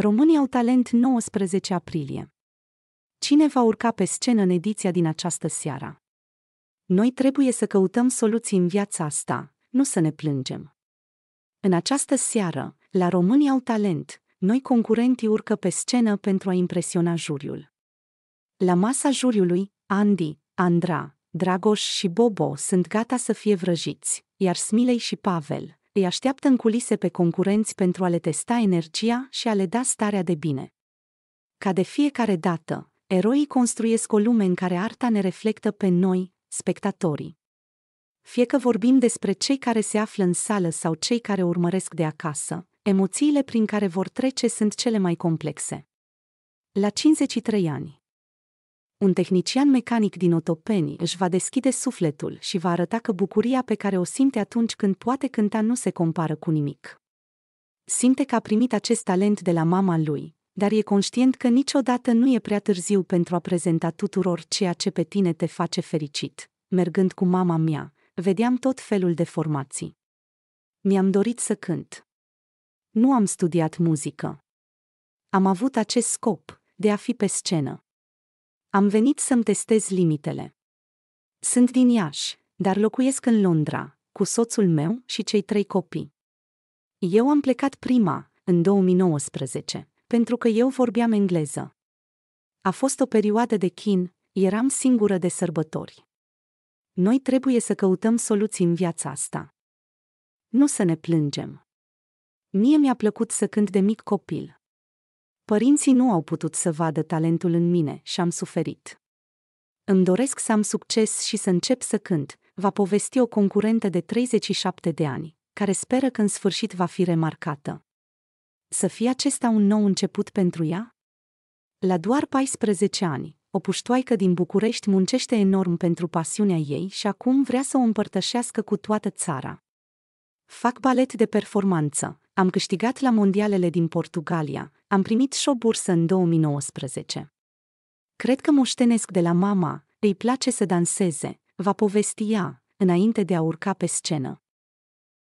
Românii au talent 19 aprilie. Cine va urca pe scenă în ediția din această seară? Noi trebuie să căutăm soluții în viața asta, nu să ne plângem. În această seară, la Românii au talent, noi concurenții urcă pe scenă pentru a impresiona juriul. La masa juriului, Andy, Andra, Dragoș și Bobo sunt gata să fie vrăjiți, iar Smilei și Pavel, îi așteaptă în culise pe concurenți pentru a le testa energia și a le da starea de bine. Ca de fiecare dată, eroii construiesc o lume în care arta ne reflectă pe noi, spectatorii. Fie că vorbim despre cei care se află în sală sau cei care urmăresc de acasă, emoțiile prin care vor trece sunt cele mai complexe. La 53 ani, un tehnician mecanic din Otopeni își va deschide sufletul și va arăta că bucuria pe care o simte atunci când poate cânta nu se compară cu nimic. Simte că a primit acest talent de la mama lui, dar e conștient că niciodată nu e prea târziu pentru a prezenta tuturor ceea ce pe tine te face fericit. Mergând cu mama mea, vedeam tot felul de formații. Mi-am dorit să cânt. Nu am studiat muzică. Am avut acest scop, de a fi pe scenă am venit să-mi testez limitele. Sunt din Iași, dar locuiesc în Londra, cu soțul meu și cei trei copii. Eu am plecat prima, în 2019, pentru că eu vorbeam engleză. A fost o perioadă de chin, eram singură de sărbători. Noi trebuie să căutăm soluții în viața asta. Nu să ne plângem. Mie mi-a plăcut să cânt de mic copil. Părinții nu au putut să vadă talentul în mine și am suferit. Îmi doresc să am succes și să încep să cânt, va povesti o concurentă de 37 de ani, care speră că în sfârșit va fi remarcată. Să fie acesta un nou început pentru ea? La doar 14 ani, o puștoaică din București muncește enorm pentru pasiunea ei și acum vrea să o împărtășească cu toată țara. Fac balet de performanță, am câștigat la mondialele din Portugalia, am primit și o bursă în 2019. Cred că moștenesc de la mama, îi place să danseze, va povesti ea, înainte de a urca pe scenă.